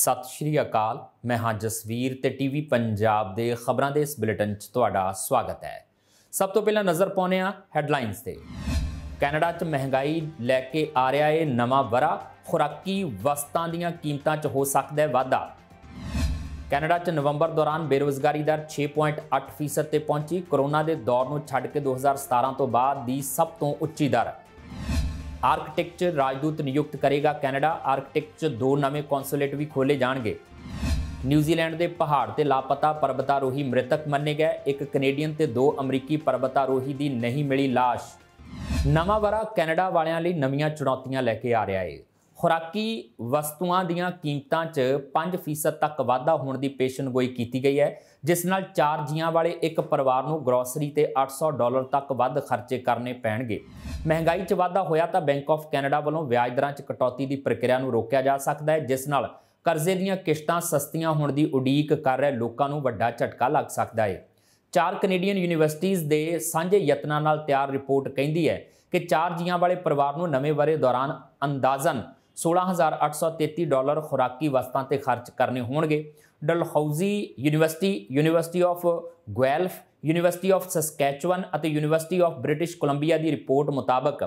ਸਤਿ ਸ਼੍ਰੀ ਅਕਾਲ ਮੈਂ ਹਾਂ ਜਸਵੀਰ ਤੇ ਟੀਵੀ ਪੰਜਾਬ ਦੇ ਖਬਰਾਂ ਦੇ ਇਸ ਬੁਲੇਟਿਨ 'ਚ ਤੁਹਾਡਾ ਸਵਾਗਤ ਹੈ ਸਭ ਤੋਂ ਪਹਿਲਾਂ ਨਜ਼ਰ ਪਾਉਨੇ ਆ ਹੈਡਲਾਈਨਸ ਤੇ ਕੈਨੇਡਾ 'ਚ ਮਹਿੰਗਾਈ ਲੈ ਕੇ ਆ ਰਿਹਾ ਏ ਨਵਾਂ ਵਰਾ ਖੁਰਾਕੀ ਵਸਤਾਂ ਦੀਆਂ ਕੀਮਤਾਂ 'ਚ ਹੋ ਸਕਦਾ ਹੈ ਵਾਧਾ ਕੈਨੇਡਾ 'ਚ ਨਵੰਬਰ ਦੌਰਾਨ ਬੇਰੋਜ਼ਗਾਰੀ ਦਰ 6.8% ਤੇ ਪਹੁੰਚੀ ਕਰੋਨਾ ਦੇ ਦੌਰ ਨੂੰ ਛੱਡ ਕੇ 2017 ਤੋਂ ਬਾਅਦ ਦੀ ਸਭ ਤੋਂ ਉੱਚੀ ਦਰ ਆਰਕੀਟੈਕਚਰ ਰਾਜਦੂਤ ਨਿਯੁਕਤ ਕਰੇਗਾ ਕੈਨੇਡਾ ਆਰਕੀਟੈਕਚਰ ਦੋ ਨਵੇਂ ਕੌਂਸੂਲੇਟ ਵੀ ਖੋਲੇ ਜਾਣਗੇ ਨਿਊਜ਼ੀਲੈਂਡ ਦੇ ਪਹਾੜ ਤੇ ਲਾਪਤਾ ਪਰਬਤਾਰੋਹੀ ਮ੍ਰਿਤਕ ਮੰਨੇ ਗਏ ਇੱਕ ਕੈਨੇਡੀਅਨ ਤੇ ਦੋ ਅਮਰੀਕੀ ਪਰਬਤਾਰੋਹੀ ਦੀ ਨਹੀਂ ਮਿਲੀ ਲਾਸ਼ ਨਵਾਂ ਵਰਾ ਕੈਨੇਡਾ ਵਾਲਿਆਂ ਲਈ ਨਵੀਆਂ ਚੁਣੌਤੀਆਂ ਲੈ ਕੇ ਆ ਰਿਹਾ ਹੈ ਖੁਰਾਕੀ ਵਸਤੂਆਂ ਦੀਆਂ ਕੀਮਤਾਂ 'ਚ 5% ਤੱਕ ਵਾਧਾ ਹੋਣ ਦੀ ਪੇਸ਼ਨਗੋਈ ਕੀਤੀ ਗਈ ਹੈ ਜਿਸ ਨਾਲ ਚਾਰ ਜੀਆਂ ਵਾਲੇ ਇੱਕ ਪਰਿਵਾਰ ਨੂੰ ਗਰੋਸਰੀ ਤੇ 800 ਡਾਲਰ ਤੱਕ ਵੱਧ ਖਰਚੇ ਕਰਨੇ ਪੈਣਗੇ ਮਹਿੰਗਾਈ 'ਚ ਵਾਧਾ ਹੋਇਆ ਤਾਂ ਬੈਂਕ ਆਫ ਕੈਨੇਡਾ ਵੱਲੋਂ ਵਿਆਜ ਦਰਾਂ 'ਚ ਕਟੌਤੀ ਦੀ ਪ੍ਰਕਿਰਿਆ ਨੂੰ ਰੋਕਿਆ ਜਾ ਸਕਦਾ ਹੈ ਜਿਸ ਨਾਲ ਕਰਜ਼ੇ ਦੀਆਂ ਕਿਸ਼ਤਾਂ ਸਸਤੀਆਂ ਹੋਣ ਦੀ ਉਡੀਕ ਕਰ ਰਹੇ ਲੋਕਾਂ ਨੂੰ ਵੱਡਾ ਝਟਕਾ ਲੱਗ ਸਕਦਾ ਹੈ ਚਾਰ ਕੈਨੇਡੀਅਨ ਯੂਨੀਵਰਸਿਟੀਆਂ ਦੇ ਸਾਂਝੇ ਯਤਨਾਂ ਨਾਲ ਤਿਆਰ ਰਿਪੋਰਟ ਕਹਿੰਦੀ ਹੈ ਕਿ ਚਾਰ ਜੀਆਂ ਵਾਲੇ ਪਰਿਵਾਰ ਨੂੰ ਨਵੇਂ ਬਰੇ ਦੌਰਾਨ ਅੰਦਾਜ਼ਨ 16833 ਡਾਲਰ ਖੁਰਾਕੀ ਵਸਤਾਂ ਤੇ ਖਰਚ ਕਰਨੇ ਹੋਣਗੇ Dalhousie university university of Guelph university of Saskatchewan ਅਤੇ ਯੂਨੀਵਰਸਿਟੀ ਆਫ ਬ੍ਰਿਟਿਸ਼ ਕੋਲੰਬੀਆ ਦੀ ਰਿਪੋਰਟ ਮੁਤਾਬਕ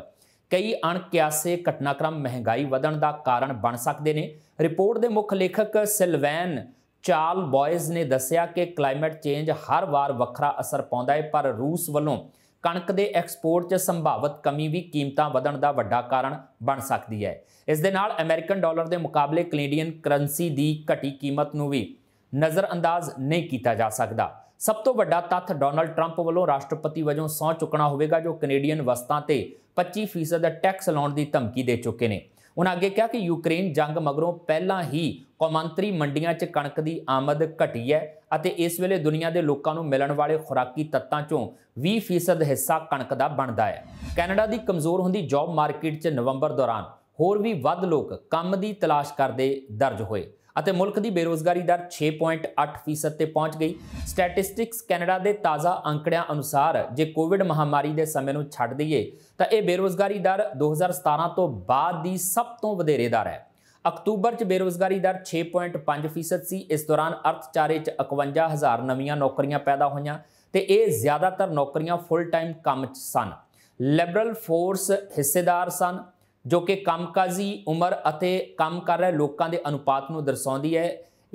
ਕਈ ਅਣਕਿਆਸੇ ਘਟਨਾਕ੍ਰਮ ਮਹਿੰਗਾਈ ਵਧਣ ਦਾ ਕਾਰਨ ਬਣ ਸਕਦੇ ਨੇ ਰਿਪੋਰਟ ਦੇ ਮੁੱਖ ਲੇਖਕ ਸਿਲਵੈਨ ਚਾਰਲ ਬॉयਜ਼ ਨੇ ਦੱਸਿਆ ਕਿ ਕਲਾਈਮੇਟ ਚੇਂਜ ਹਰ ਵਾਰ ਵੱਖਰਾ ਅਸਰ ਪਾਉਂਦਾ ਹੈ ਪਰ ਰੂਸ ਵੱਲੋਂ ਕਣਕ ਦੇ ਐਕਸਪੋਰਟ 'ਚ ਸੰਭਾਵਿਤ ਕਮੀ ਵੀ ਕੀਮਤਾਂ ਵਧਣ ਦਾ ਵੱਡਾ ਕਾਰਨ ਬਣ ਸਕਦੀ ਹੈ ਇਸ ਦੇ ਨਾਲ ਅਮਰੀਕਨ ਡਾਲਰ ਦੇ ਮੁਕਾਬਲੇ ਕੈਨੇਡੀਅਨ ਕਰੰਸੀ ਦੀ ਘਟੀ ਕੀਮਤ ਨੂੰ ਵੀ ਨਜ਼ਰਅੰਦਾਜ਼ ਨਹੀਂ ਕੀਤਾ ਜਾ ਸਕਦਾ ਸਭ ਤੋਂ ਵੱਡਾ ਤੱਥ ਡੋਨਲਡ ਟਰੰਪ ਵੱਲੋਂ ਰਾਸ਼ਟਰਪਤੀ ਵਜੋਂ ਸੌ ਚੁੱਕਣਾ ਹੋਵੇਗਾ ਜੋ ਕੈਨੇਡੀਅਨ ਵਸਤਾਂ ਤੇ 25% ਦਾ ਟੈਕਸ ਲਾਉਣ ਦੀ ਧਮਕੀ ਦੇ ਚੁੱਕੇ ਨੇ ਉਹਨਾਂ ਅੱਗੇ ਕਿਹਾ ਕਿ ਯੂਕਰੇਨ ਜੰਗ ਮਗਰੋਂ ਪਹਿਲਾਂ ਹੀ ਕੌਮਾਂਤਰੀ ਮੰਡੀਆਂ 'ਚ ਕਣਕ ਦੀ ਆਮਦ ਘਟੀ ਹੈ ਅਤੇ ਇਸ ਵੇਲੇ ਦੁਨੀਆ ਦੇ ਲੋਕਾਂ ਨੂੰ ਮਿਲਣ ਵਾਲੇ ਖੁਰਾਕੀ ਤੱਤਾਂ 'ਚੋਂ 20% ਹਿੱਸਾ ਕਣਕ ਦਾ ਬਣਦਾ ਹੈ ਕੈਨੇਡਾ ਦੀ ਕਮਜ਼ੋਰ ਹੁੰਦੀ ਜੌਬ ਮਾਰਕੀਟ 'ਚ ਨਵੰਬਰ ਦੌਰਾਨ ਹੋਰ ਵੀ ਵੱਧ ਲੋਕ ਕੰਮ ਦੀ ਤਲਾਸ਼ ਕਰਦੇ ਦਰਜ ਹੋਏ ਅਤੇ ਮੁਲਕ ਦੀ ਬੇਰੋਜ਼ਗਾਰੀ ਦਰ 6.8% ਤੇ ਪਹੁੰਚ ਗਈ ਸਟੈਟਿਸਟਿਕਸ ਕੈਨੇਡਾ ਦੇ ਤਾਜ਼ਾ ਅੰਕੜਿਆਂ ਅਨੁਸਾਰ ਜੇ ਕੋਵਿਡ ਮਹਾਮਾਰੀ ਦੇ ਸਮੇਂ ਨੂੰ ਛੱਡ ਦਈਏ ਤਾਂ ਇਹ ਬੇਰੋਜ਼ਗਾਰੀ ਦਰ 2017 ਤੋਂ ਬਾਅਦ ਦੀ ਸਭ ਤੋਂ ਵਧੇਰੇ ਦਰ ਹੈ ਅਕਤੂਬਰ 'ਚ ਬੇਰੋਜ਼ਗਾਰੀ ਦਰ 6.5% ਸੀ ਇਸ ਦੌਰਾਨ ਅਰਥਚਾਰੇ 'ਚ 51000 ਨਵੀਆਂ ਨੌਕਰੀਆਂ ਪੈਦਾ ਹੋਈਆਂ ਤੇ ਇਹ ਜ਼ਿਆਦਾਤਰ ਨੌਕਰੀਆਂ ਫੁੱਲ ਟਾਈਮ ਕੰਮ 'ਚ ਸਨ ਲਿਬਰਲ ਫੋਰਸ ਹਿੱਸੇਦਾਰ ਸਨ ਜੋ ਕਿ ਕੰਮਕਾਜੀ ਉਮਰ ਅਤੇ ਕੰਮ ਕਰ ਰਹੇ ਲੋਕਾਂ ਦੇ ਅਨੁਪਾਤ ਨੂੰ ਦਰਸਾਉਂਦੀ ਹੈ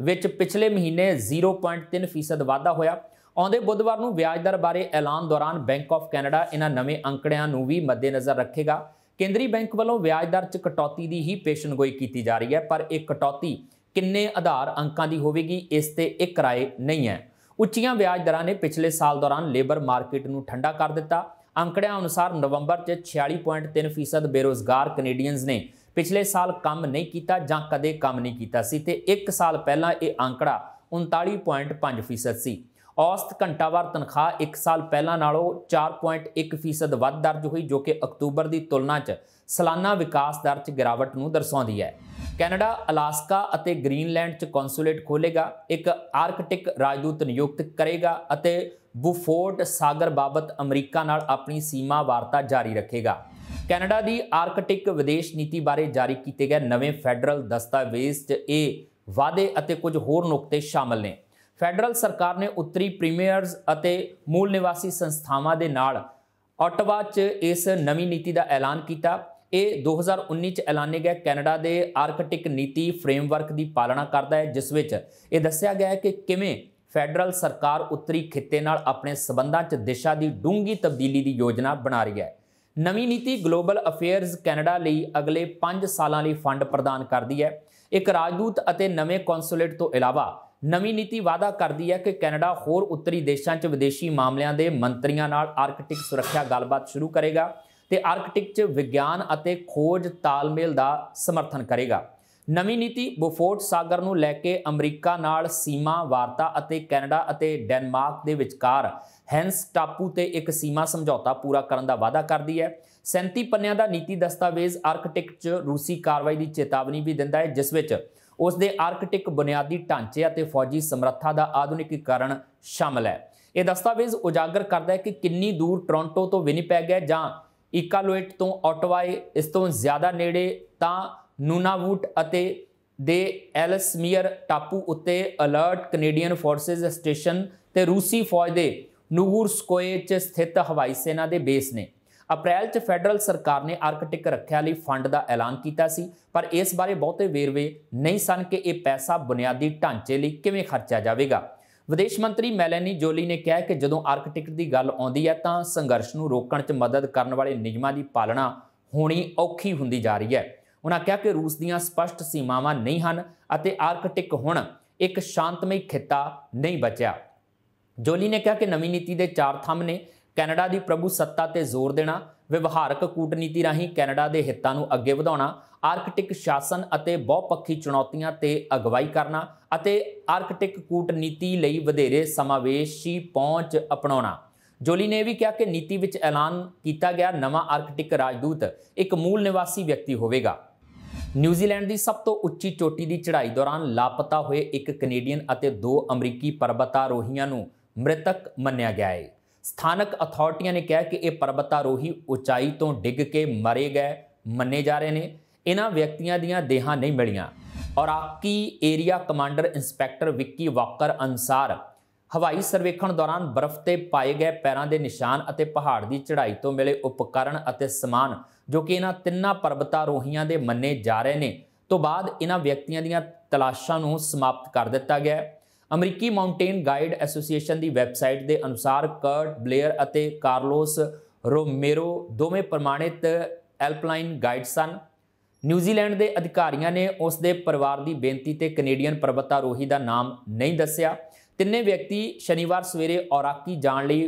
ਵਿੱਚ ਪਿਛਲੇ ਮਹੀਨੇ 0.3% ਵਾਧਾ ਹੋਇਆ ਆਉਂਦੇ ਬੁੱਧਵਾਰ ਨੂੰ ਵਿਆਜ ਦਰ ਬਾਰੇ ਐਲਾਨ ਦੌਰਾਨ ਬੈਂਕ ਆਫ ਕੈਨੇਡਾ ਇਹਨਾਂ ਨਵੇਂ ਅੰਕੜਿਆਂ ਨੂੰ ਵੀ ਮੱਦੇਨਜ਼ਰ ਰੱਖੇਗਾ ਕੇਂਦਰੀ ਬੈਂਕ ਵੱਲੋਂ ਵਿਆਜ ਦਰ 'ਚ ਕਟੌਤੀ ਦੀ ਹੀ ਪੇਸ਼ਨਗੋਈ ਕੀਤੀ ਜਾ ਰਹੀ ਹੈ ਪਰ ਇਹ ਕਟੌਤੀ ਕਿੰਨੇ ਆਧਾਰ ਅੰਕਾਂ ਦੀ ਹੋਵੇਗੀ ਇਸ ਤੇ ਇੱਕ ਰਾਏ ਨਹੀਂ ਹੈ ਉੱਚੀਆਂ ਵਿਆਜ ਦਰਾਂ ਨੇ ਪਿਛਲੇ ਸਾਲ ਦੌਰਾਨ ਲੇਬਰ ਮਾਰਕੀਟ ਨੂੰ ਠੰਡਾ ਕਰ ਦਿੱਤਾ ਅੰਕੜਿਆਂ ਅਨੁਸਾਰ ਨਵੰਬਰ 'ਚ 46.3% ਬੇਰੋਜ਼ਗਾਰ ਕੈਨੇਡੀਅਨਸ ਨੇ ਪਿਛਲੇ ਸਾਲ ਕੰਮ ਨਹੀਂ ਕੀਤਾ ਜਾਂ ਕਦੇ ਕੰਮ ਨਹੀਂ ਕੀਤਾ ਸੀ ਤੇ 1 ਸਾਲ ਪਹਿਲਾਂ ਇਹ ਅੰਕੜਾ 39.5% ਸੀ ਔਸਤ ਘੰਟਾਵਾਰ ਤਨਖਾਹ 1 ਸਾਲ ਪਹਿਲਾਂ ਨਾਲੋਂ 4.1% ਵੱਧ ਦਰਜ ਹੋਈ ਜੋ ਕਿ ਅਕਤੂਬਰ ਦੀ ਤੁਲਨਾ 'ਚ ਸਾਲਾਨਾ ਵਿਕਾਸ ਦਰ 'ਚ ਗਿਰਾਵਟ ਨੂੰ ਦਰਸਾਉਂਦੀ ਹੈ ਕੈਨੇਡਾ ਅਲਾਸਕਾ ਅਤੇ ਗ੍ਰੀਨਲੈਂਡ 'ਚ ਕੌਂਸੂਲੇਟ ਖੋਲੇਗਾ ਇੱਕ ਆਰਕਟਿਕ ਰਾਜਦੂਤ ਨਿਯੁਕਤ ਕਰੇਗਾ ਅਤੇ ਬੁਫੋਰਡ ਸਾਗਰ ਬਾਬਤ ਅਮਰੀਕਾ ਨਾਲ ਆਪਣੀ ਸੀਮਾ ਵਾਰਤਾ ਜਾਰੀ ਰੱਖੇਗਾ ਕੈਨੇਡਾ ਦੀ ਆਰਕਟਿਕ ਵਿਦੇਸ਼ ਨੀਤੀ ਬਾਰੇ ਜਾਰੀ ਕੀਤੇ ਗਏ ਨਵੇਂ ਫੈਡਰਲ ਦਸਤਾਵੇਜ਼ 'ਚ ਇਹ ਵਾਅਦੇ ਅਤੇ ਕੁਝ ਹੋਰ ਨੁਕਤੇ ਸ਼ਾਮਲ ਨੇ ਫੈਡਰਲ ਸਰਕਾਰ ਨੇ ਉੱਤਰੀ ਪ੍ਰੀਮੀਅਰਸ ਅਤੇ ਮੂਲ ਨਿਵਾਸੀ ਸੰਸਥਾਵਾਂ ਦੇ ਨਾਲ ਆਟਵਾ 'ਚ ਇਸ ਨਵੀਂ ਨੀਤੀ ਦਾ ਐਲਾਨ ਕੀਤਾ ਇਹ 2019 ਚ ਐਲਾਨੇ ਗਏ ਕੈਨੇਡਾ ਦੇ ਆਰਕਟਿਕ ਨੀਤੀ ਫਰੇਮਵਰਕ ਦੀ ਪਾਲਣਾ ਕਰਦਾ ਹੈ ਜਿਸ ਵਿੱਚ ਇਹ ਦੱਸਿਆ ਗਿਆ ਹੈ ਕਿ ਕਿਵੇਂ ਫੈਡਰਲ ਸਰਕਾਰ ਉੱਤਰੀ ਖਿੱਤੇ ਨਾਲ ਆਪਣੇ ਸਬੰਧਾਂ 'ਚ ਦਿਸ਼ਾ ਦੀ ਡੂੰਗੀ ਤਬਦੀਲੀ ਦੀ ਯੋਜਨਾ ਬਣਾ ਰਹੀ ਹੈ ਨਵੀਂ ਨੀਤੀ ਗਲੋਬਲ ਅਫੇਅਰਸ ਕੈਨੇਡਾ ਲਈ ਅਗਲੇ 5 ਸਾਲਾਂ ਲਈ ਫੰਡ ਪ੍ਰਦਾਨ ਕਰਦੀ ਹੈ ਇੱਕ ਰਾਜਦੂਤ ਅਤੇ ਨਵੇਂ ਕੌਂਸੂਲੇਟ ਤੋਂ ਇਲਾਵਾ ਨਵੀਂ ਨੀਤੀ ਵਾਅਦਾ ਕਰਦੀ ਹੈ ਕਿ ਕੈਨੇਡਾ ਹੋਰ ਉੱਤਰੀ ਦੇਸ਼ਾਂ 'ਚ ਵਿਦੇਸ਼ੀ ਮਾਮਲਿਆਂ ਦੇ ਮੰਤਰੀਆਂ ਨਾਲ ਆਰਕਟਿਕ ਸੁਰੱਖਿਆ ਗੱਲਬਾਤ ਸ਼ੁਰੂ ਕਰੇਗਾ ਤੇ ਆਰਕਟਿਕ 'ਚ ਵਿਗਿਆਨ ਅਤੇ ਖੋਜ ਤਾਲਮੇਲ ਦਾ ਸਮਰਥਨ ਕਰੇਗਾ ਨਵੀਂ ਨੀਤੀ ਬੋਫੋਰਟ ਸਾਗਰ ਨੂੰ ਲੈ ਕੇ ਅਮਰੀਕਾ ਨਾਲ ਸੀਮਾ ਵਾਰਤਾ ਅਤੇ ਕੈਨੇਡਾ ਅਤੇ ਡੈਨਮਾਰਕ ਦੇ ਵਿਚਕਾਰ ਹੈਂਸ ਟਾਪੂ ਤੇ ਇੱਕ ਸੀਮਾ ਸਮਝੌਤਾ ਪੂਰਾ ਕਰਨ ਦਾ ਵਾਅਦਾ ਕਰਦੀ ਹੈ 37 ਪੰਨਿਆਂ ਦਾ ਨੀਤੀ ਦਸਤਾਵੇਜ਼ ਆਰਕਟਿਕ 'ਚ ਰੂਸੀ ਕਾਰਵਾਈ ਦੀ ਚੇਤਾਵਨੀ ਵੀ ਦਿੰਦਾ ਹੈ ਜਿਸ ਵਿੱਚ ਉਸ ਦੇ ਆਰਕਟਿਕ ਬੁਨਿਆਦੀ ਢਾਂਚੇ ਅਤੇ ਫੌਜੀ ਸਮਰੱਥਾ ਦਾ ਆਧੁਨਿਕੀਕਰਨ ਸ਼ਾਮਲ ਹੈ ਇਹ ਦਸਤਾਵੇਜ਼ ਉਜਾਗਰ ਕਰਦਾ ਹੈ ਕਿ ਕਿੰਨੀ ਦੂਰ ਟੋਰਾਂਟੋ ਤੋਂ ਵਿਨੀਪੈਗ ਹੈ ਜਾਂ ਇਕਾਲੋਇਟ ਤੋਂ ਆਟਵਾਏ ਇਸ ਤੋਂ ਜ਼ਿਆਦਾ ਨੇੜੇ ਤਾਂ ਨੂਨਾਵੂਟ ਅਤੇ ਦੇ ਐਲਸਮੀਅਰ ਟਾਪੂ ਉੱਤੇ ਅਲਰਟ ਕੈਨੇਡੀਅਨ ਫੋਰਸਸ ਸਟੇਸ਼ਨ ਤੇ ਰੂਸੀ ਫੌਜ ਦੇ ਨੂਗੁਰਸਕੋਏ 'ਚ ਸਥਿਤ ਹਵਾਈ ਸੈਨਾ ਦੇ ਬੇਸ ਨੇ ਅਪ੍ਰੈਲ 'ਚ ਫੈਡਰਲ ਸਰਕਾਰ ਨੇ ਆਰਕਟਿਕ ਰੱਖਿਆ ਲਈ ਫੰਡ ਦਾ ਐਲਾਨ ਕੀਤਾ ਸੀ ਪਰ ਇਸ ਬਾਰੇ ਬਹੁਤੇ ਵੇਰਵੇ ਨਹੀਂ ਸਨ ਕਿ ਇਹ ਪੈਸਾ ਬੁਨਿਆਦੀ ਢਾਂਚੇ ਲਈ ਕਿਵੇਂ ਖਰਚਿਆ ਜਾਵੇਗਾ ਵਿਦੇਸ਼ ਮੰਤਰੀ ਮੈਲਨੀ ਜੋਲੀ ਨੇ ਕਿਹਾ ਕਿ ਜਦੋਂ ਆਰਕਟਿਕ ਦੀ ਗੱਲ ਆਉਂਦੀ ਹੈ ਤਾਂ ਸੰਘਰਸ਼ ਨੂੰ ਰੋਕਣ 'ਚ ਮਦਦ ਕਰਨ ਵਾਲੇ ਨਿਯਮਾਂ ਦੀ ਪਾਲਣਾ ਹੋਣੀ ਔਖੀ ਹੁੰਦੀ ਜਾ ਰਹੀ ਹੈ ਉਹਨਾਂ ਕਿਹਾ ਕਿ ਰੂਸ ਦੀਆਂ ਸਪਸ਼ਟ ਸੀਮਾਵਾਂ ਨਹੀਂ ਹਨ ਅਤੇ ਆਰਕਟਿਕ ਹੁਣ ਇੱਕ ਸ਼ਾਂਤਮਈ ਖਿੱਤਾ ਨਹੀਂ ਬਚਿਆ ਜੋਲੀ ਨੇ ਕਿਹਾ ਕਿ ਨਵੀਂ ਨੀਤੀ ਦੇ ਚਾਰ ਥੰਮ ਨੇ ਕੈਨੇਡਾ ਦੀ ਪ੍ਰਭੂ ਸੱਤਾ ਤੇ ਜ਼ੋਰ ਦੇਣਾ ਵਿਵਹਾਰਕ ਕੂਟਨੀਤੀ ਰਾਹੀਂ ਕੈਨੇਡਾ ਦੇ ਹਿੱਤਾਂ ਨੂੰ ਅੱਗੇ ਵਧਾਉਣਾ ਆਰਕਟਿਕ ਸ਼ਾਸਨ ਅਤੇ ਬਹੁਪੱਖੀ ਚੁਣੌਤੀਆਂ ਤੇ ਅਗਵਾਈ ਕਰਨਾ ਅਤੇ ਆਰਕਟਿਕ ਕੂਟਨੀਤੀ ਲਈ ਵਧੇਰੇ ਸਮਾਵੇਸ਼ੀ ਪਹੁੰਚ ਅਪਣਾਉਣਾ ਜੋਲੀ ਨੇ ਵੀ ਕਿਹਾ ਕਿ ਨੀਤੀ ਵਿੱਚ ਐਲਾਨ ਕੀਤਾ ਗਿਆ ਨਵਾਂ ਆਰਕਟਿਕ ਰਾਜਦੂਤ ਇੱਕ ਮੂਲ ਨਿਵਾਸੀ ਵਿਅਕਤੀ ਹੋਵੇਗਾ ਨਿਊਜ਼ੀਲੈਂਡ ਦੀ ਸਭ ਤੋਂ ਉੱਚੀ ਚੋਟੀ ਦੀ ਚੜ੍ਹਾਈ ਦੌਰਾਨ ਲਾਪਤਾ ਹੋਏ ਇੱਕ ਕੈਨੇਡੀਅਨ ਅਤੇ ਦੋ ਅਮਰੀਕੀ ਪਰਬਤਾਰੋਹੀਆਂ ਨੂੰ ਮ੍ਰਿਤਕ ਮੰਨਿਆ ਗਿਆ ਹੈ ਸਥਾਨਕ ਅਥਾਰਟੀਆਂ ਨੇ ਕਿਹਾ ਕਿ ਇਹ ਪਰਬਤਾਰੋਹੀ ਉਚਾਈ ਤੋਂ ਡਿੱਗ ਕੇ ਮਰੇ ਗਏ ਮੰਨੇ ਜਾ ਰਹੇ ਨੇ ਇਹਨਾਂ ਵਿਅਕਤੀਆਂ ਦੀਆਂ ਦੇਹਾਂ ਨਹੀਂ ਮਿਲੀਆਂ ਔਰ ਆਕੀ area commander inspector Vicky Walker ਅਨਸਾਰ ਹਵਾਈ ਸਰਵੇਖਣ ਦੌਰਾਨ ਬਰਫ਼ ਤੇ ਪਾਏ ਗਏ ਪੈਰਾਂ ਦੇ ਨਿਸ਼ਾਨ ਅਤੇ ਪਹਾੜ ਦੀ ਚੜ੍ਹਾਈ ਤੋਂ ਮਿਲੇ ਉਪਕਰਣ ਅਤੇ ਸਮਾਨ ਜੋ ਕਿ ਇਹਨਾਂ ਤਿੰਨਾਂ ਪਰਬਤਾਰੋਹੀਆਂ ਦੇ ਮੰਨੇ ਜਾ ਰਹੇ ਨੇ ਤੋਂ ਬਾਅਦ ਇਹਨਾਂ ਵਿਅਕਤੀਆਂ ਦੀਆਂ ਤਲਾਸ਼ਾਂ ਨੂੰ ਸਮਾਪਤ ਕਰ ਦਿੱਤਾ ਗਿਆ ਅਮਰੀਕੀ ਮਾਊਂਟੇਨ ਗਾਈਡ ਐਸੋਸੀਏਸ਼ਨ ਦੀ ਵੈਬਸਾਈਟ ਦੇ ਅਨੁਸਾਰ ਕਰਟ ਬਲੇਅਰ ਅਤੇ ਕਾਰਲੋਸ ਰੋਮੇਰੋ ਦੋਵੇਂ ਪ੍ਰਮਾਣਿਤ ਐਲਪਲਾਈਨ ਗਾਈਡ ਸਨ ਨਿਊਜ਼ੀਲੈਂਡ ਦੇ ਅਧਿਕਾਰੀਆਂ ਨੇ ਉਸ ਦੇ ਪਰਿਵਾਰ ਦੀ ਬੇਨਤੀ ਤੇ ਕੈਨੇਡੀਅਨ ਪਰਬਤਾਰੋਹੀ ਦਾ ਨਾਮ ਨਹੀਂ ਦੱਸਿਆ ਤਿੰਨੇ ਵਿਅਕਤੀ ਸ਼ਨੀਵਾਰ ਸਵੇਰੇ ਔਰਾਕੀ ਜਾਣ ਲਈ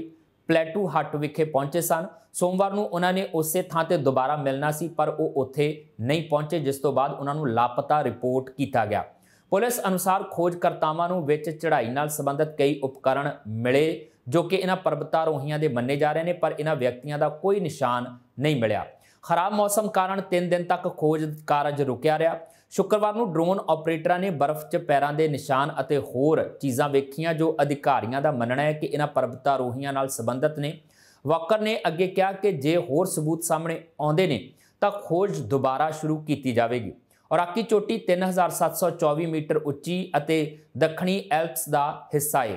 ਪਲੇਟੂ ਹੱਟ ਵਿਖੇ ਪਹੁੰਚੇ ਸਨ ਸੋਮਵਾਰ ਨੂੰ ਉਹਨਾਂ ਨੇ ਉਸੇ ਥਾਂ ਤੇ ਦੁਬਾਰਾ ਮਿਲਣਾ ਸੀ ਪਰ ਉਹ ਉੱਥੇ ਨਹੀਂ ਪਹੁੰਚੇ ਜਿਸ ਤੋਂ ਬਾਅਦ ਉਹਨਾਂ ਨੂੰ ਲਾਪਤਾ ਰਿਪੋਰਟ ਕੀਤਾ ਗਿਆ ਪੁਲਿਸ ਅਨੁਸਾਰ ਖੋਜਕਰਤਾਵਾਂ ਨੂੰ ਵਿੱਚ ਚੜ੍ਹਾਈ ਨਾਲ ਸੰਬੰਧਿਤ ਕਈ ਉਪਕਰਣ ਮਿਲੇ ਜੋ ਕਿ ਇਹਨਾਂ ਪਰਬਤਾਰੋਹੀਆਂ ਦੇ ਮੰਨੇ ਜਾ ਰਹੇ ਨੇ ਪਰ ਇਹਨਾਂ ਵਿਅਕਤੀਆਂ ਦਾ ਕੋਈ ਨਿਸ਼ਾਨ ਨਹੀਂ ਮਿਲਿਆ ਖਰਾਬ ਮੌਸਮ ਕਾਰਨ 3 ਦਿਨ ਤੱਕ ਖੋਜ ਕਾਰਜ ਰੁਕਿਆ ਰਿਹਾ ਸ਼ੁੱਕਰਵਾਰ ਨੂੰ ਡਰੋਨ ਆਪਰੇਟਰਾਂ ਨੇ ਬਰਫ਼ 'ਚ ਪੈਰਾਂ ਦੇ ਨਿਸ਼ਾਨ ਅਤੇ ਹੋਰ ਚੀਜ਼ਾਂ ਵੇਖੀਆਂ ਜੋ ਅਧਿਕਾਰੀਆਂ ਦਾ ਮੰਨਣਾ ਹੈ ਕਿ ਇਹਨਾਂ ਪਰਬਤਾਰੋਹੀਆਂ ਨਾਲ ਸੰਬੰਧਿਤ ਨੇ ਵਾਕਰ ਨੇ ਅੱਗੇ ਕਿਹਾ ਕਿ ਜੇ ਹੋਰ ਸਬੂਤ ਸਾਹਮਣੇ ਆਉਂਦੇ ਨੇ ਤਾਂ ਖੋਜ ਦੁਬਾਰਾ ਸ਼ੁਰੂ ਕੀਤੀ ਜਾਵੇਗੀ ਔਰ ਆਕੀ ਚੋਟੀ 3724 ਮੀਟਰ ਉੱਚੀ ਅਤੇ ਦੱਖਣੀ ਐਲਪਸ ਦਾ ਹਿੱਸਾ ਹੈ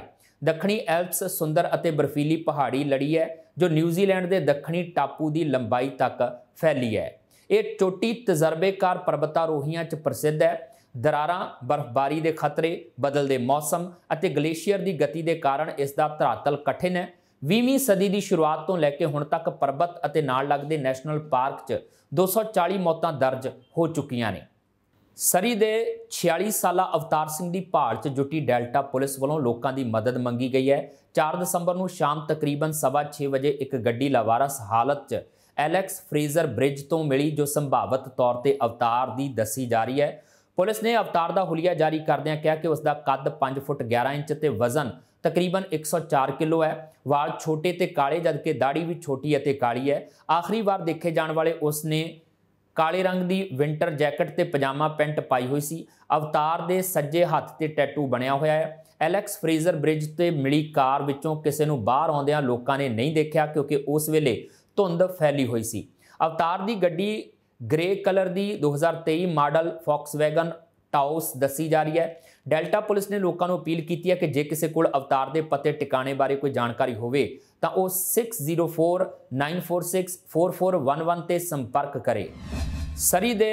ਦੱਖਣੀ ਐਲਪਸ ਸੁੰਦਰ ਅਤੇ ਬਰਫੀਲੀ ਪਹਾੜੀ ਲੜੀ ਹੈ ਜੋ ਨਿਊਜ਼ੀਲੈਂਡ ਦੇ ਦੱਖਣੀ ਟਾਪੂ ਦੀ ਲੰਬਾਈ ਤੱਕ ਫੈਲੀ ਹੈ ਇਹ ਚੋਟੀ ਤਜਰਬੇਕਾਰ ਪਰਬਤਾਰੋਹੀਆਂ 'ਚ ਪ੍ਰਸਿੱਧ ਹੈ ਦਰਾਰਾਂ ਬਰਫ਼ਬਾਰੀ ਦੇ ਖਤਰੇ ਬਦਲਦੇ ਮੌਸਮ ਅਤੇ ਗਲੇਸ਼ੀਅਰ ਦੀ ਗਤੀ ਦੇ ਕਾਰਨ ਇਸ ਦਾ ਧਰਾਤਲ ਕਠਿਨ ਹੈ 20ਵੀਂ ਸਦੀ ਦੀ ਸ਼ੁਰੂਆਤ ਤੋਂ ਲੈ ਕੇ ਹੁਣ ਤੱਕ ਪਰਬਤ ਅਤੇ ਨਾਲ ਲੱਗਦੇ ਨੈਸ਼ਨਲ ਪਾਰਕ 'ਚ 240 ਮੌਤਾਂ ਦਰਜ ਹੋ ਚੁੱਕੀਆਂ ਨੇ ਸਰੀ ਦੇ 46 ਸਾਲਾ ਅਵਤਾਰ ਸਿੰਘ ਦੀ ਭਾਲ 'ਚ ਜੁਟੀ ਡੈਲਟਾ ਪੁਲਿਸ ਵੱਲੋਂ ਲੋਕਾਂ ਦੀ ਮਦਦ ਮੰਗੀ ਗਈ ਹੈ 4 ਦਸੰਬਰ ਨੂੰ ਸ਼ਾਮ ਤਕਰੀਬਨ 6:30 ਵਜੇ ਇੱਕ ਗੱਡੀ ਲਾਵਾਰਸ ਹਾਲਤ 'ਚ ਐਲੈਕਸ ਫ੍ਰੀਜ਼ਰ ਬ੍ਰਿਜ ਤੋਂ ਮਿਲੀ ਜੋ ਸੰਭਾਵਿਤ ਤੌਰ ਤੇ ਅਵਤਾਰ ਦੀ ਦੱਸੀ ਜਾ ਰਹੀ ਹੈ ਪੁਲਿਸ ਨੇ ਅਵਤਾਰ ਦਾ ਹੁਲੀਆ ਜਾਰੀ ਕਰਦਿਆਂ ਕਿਹਾ ਕਿ ਉਸ ਦਾ ਕੱਦ 5 ਫੁੱਟ 11 ਇੰਚ ਤੇ ਵਜ਼ਨ ਤਕਰੀਬਨ 104 ਕਿਲੋ ਹੈ ਵਾਲ ਛੋਟੇ ਤੇ ਕਾਲੇ ਜਦਕਿ ਦਾੜੀ ਵੀ ਛੋਟੀ ਅਤੇ ਕਾਲੀ ਹੈ ਆਖਰੀ ਵਾਰ ਦੇਖੇ ਜਾਣ ਵਾਲੇ ਉਸ ਨੇ ਕਾਲੇ ਰੰਗ ਦੀ ਵਿੰਟਰ ਜੈਕਟ ਤੇ ਪਜਾਮਾ ਪੈਂਟ ਪਾਈ ਹੋਈ ਸੀ ਅਵਤਾਰ ਦੇ ਸੱਜੇ ਹੱਥ ਤੇ ਟੈਟੂ ਬਣਿਆ ਹੋਇਆ ਹੈ ਐਲੈਕਸ ਫ੍ਰੀਜ਼ਰ ਬ੍ਰਿਜ ਤੇ ਮਿਲੀ ਕਾਰ ਵਿੱਚੋਂ ਕਿਸੇ ਨੂੰ ਬਾਹਰ ਆਉਂਦਿਆਂ ਲੋਕਾਂ ਨੇ ਨਹੀਂ ਦੇਖਿਆ ਕਿਉਂਕਿ ਉਸ ਵੇਲੇ ਧੁੰਦ ਫੈਲੀ ਹੋਈ ਸੀ ਅਵਤਾਰ ਦੀ ਗੱਡੀ ਗ੍ਰੇ ਕਲਰ ਦੀ 2023 ਮਾਡਲ ਫੌਕਸਵੈਗਨ ਟਾਉਸ ਦੱਸੀ ਜਾ ਰਹੀ ਹੈ ਡੈਲਟਾ ਪੁਲਿਸ ਨੇ ਲੋਕਾਂ ਨੂੰ ਅਪੀਲ ਕੀਤੀ ਹੈ ਕਿ ਜੇ ਕਿਸੇ ਕੋਲ ਅਵਤਾਰ ਦੇ ਪਤੇ ਟਿਕਾਣੇ ਬਾਰੇ ਕੋਈ ਜਾਣਕਾਰੀ ਹੋਵੇ ਤਾਂ ਉਹ 6049464411 ਤੇ ਸੰਪਰਕ ਕਰੇ ਸਰੀ ਦੇ